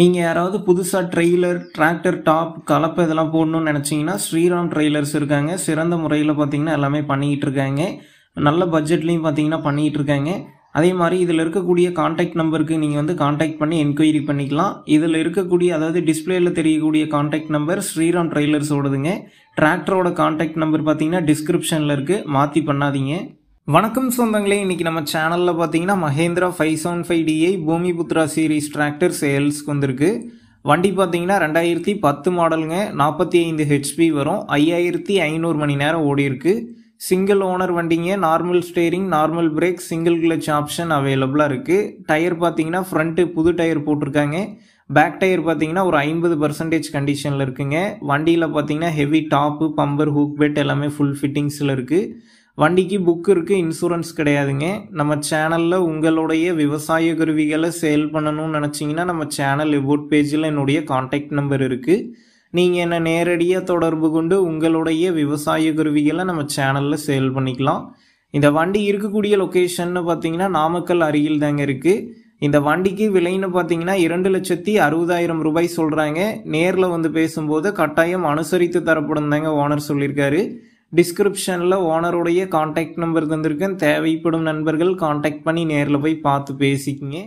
நீங்கள் யாராவது புதுசாக ட்ரெய்லர் டிராக்டர் டாப் கலப்பை இதெல்லாம் போடணும்னு நினச்சிங்கன்னா ஸ்ரீராம் ட்ரெய்லர்ஸ் இருக்காங்க சிறந்த முறையில் பார்த்தீங்கன்னா எல்லாமே பண்ணிக்கிட்டு இருக்காங்க நல்ல பட்ஜெட்லேயும் பார்த்தீங்கன்னா பண்ணிகிட்டு இருக்காங்க அதே மாதிரி இதில் இருக்கக்கூடிய காண்டாக்ட் நம்பருக்கு நீங்கள் வந்து காண்டாக்ட் பண்ணி என்கொயரி பண்ணிக்கலாம் இதில் இருக்கக்கூடிய அதாவது டிஸ்பிளேயில் தெரியக்கூடிய காண்டாக்ட் நம்பர் ஸ்ரீராம் ட்ரெய்லர்ஸோடதுங்க டிராக்டரோட காண்டாக்ட் நம்பர் பார்த்தீங்கன்னா டிஸ்கிரிப்ஷனில் இருக்குது மாற்றி பண்ணாதீங்க வணக்கம் சொந்தங்களே இன்றைக்கி நம்ம சேனலில் பார்த்தீங்கன்னா Mahindra five seven five DI Bhumiputra series tractor சேல்ஸ்க்கு வந்திருக்கு வண்டி பார்த்தீங்கன்னா ரெண்டாயிரத்தி பத்து மாடலுங்க நாற்பத்தி ஐந்து ஹெச்பி வரும் ஐயாயிரத்தி ஐநூறு மணி நேரம் ஓடிருக்கு சிங்கிள் ஓனர் வண்டிங்க normal steering normal brake single clutch option அவைலபிளாக இருக்குது டயர் பார்த்தீங்கன்னா ஃப்ரண்ட்டு புது டயர் போட்டிருக்காங்க பேக் டயர் பார்த்தீங்கன்னா ஒரு ஐம்பது பர்சன்டேஜ் கண்டிஷனில் இருக்குங்க வண்டியில் பார்த்தீங்கன்னா heavy top bumper hook bed எல்லாமே ஃபுல் ஃபிட்டிங்ஸில் இருக்குது வண்டிக்கு புக் இருக்குது இன்சூரன்ஸ் கிடையாதுங்க நம்ம சேனலில் உங்களுடைய விவசாய கருவிகளை சேல் பண்ணணும்னு நினச்சிங்கன்னா நம்ம சேனல் எபோட் பேஜில் என்னுடைய காண்டாக்ட் நம்பர் இருக்குது நீங்கள் என்னை நேரடியாக தொடர்பு கொண்டு உங்களுடைய விவசாய கருவிகளை நம்ம சேனலில் சேல் பண்ணிக்கலாம் இந்த வண்டி இருக்கக்கூடிய லொக்கேஷன்னு பார்த்தீங்கன்னா நாமக்கல் அருகில் தாங்க இருக்குது இந்த வண்டிக்கு விலைன்னு பார்த்தீங்கன்னா இரண்டு லட்சத்தி அறுபதாயிரம் ரூபாய் சொல்கிறாங்க நேரில் வந்து பேசும்போது கட்டாயம் அனுசரித்து தரப்படும் தாங்க ஓனர் சொல்லியிருக்காரு டிஸ்கிரிப்ஷனில் ஓனருடைய காண்டாக்ட் நம்பர் தந்திருக்கேன் தேவைப்படும் நண்பர்கள் காண்டாக்ட் பண்ணி நேரில் போய் பார்த்து பேசிக்கிங்க